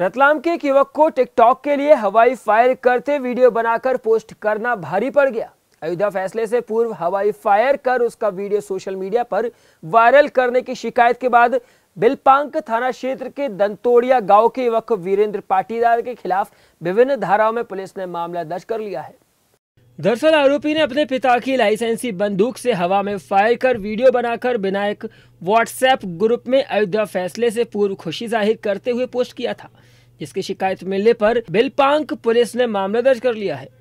रतलाम के एक युवक को टिकटॉक के लिए हवाई फायर करते वीडियो बनाकर पोस्ट करना भारी पड़ गया अयोध्या फैसले से पूर्व हवाई फायर कर उसका वीडियो सोशल मीडिया पर वायरल करने की शिकायत के बाद बिलपांक थाना क्षेत्र के दंतोड़िया गांव के युवक वीरेंद्र पाटीदार के खिलाफ विभिन्न धाराओं में पुलिस ने मामला दर्ज कर लिया है दरअसल आरोपी ने अपने पिता की लाइसेंसी बंदूक से हवा में फायर कर वीडियो बनाकर बिना एक व्हाट्सएप ग्रुप में अयोध्या फैसले से पूर्व खुशी जाहिर करते हुए पोस्ट किया था जिसकी शिकायत मिलने पर बिलपांक पुलिस ने मामला दर्ज कर लिया है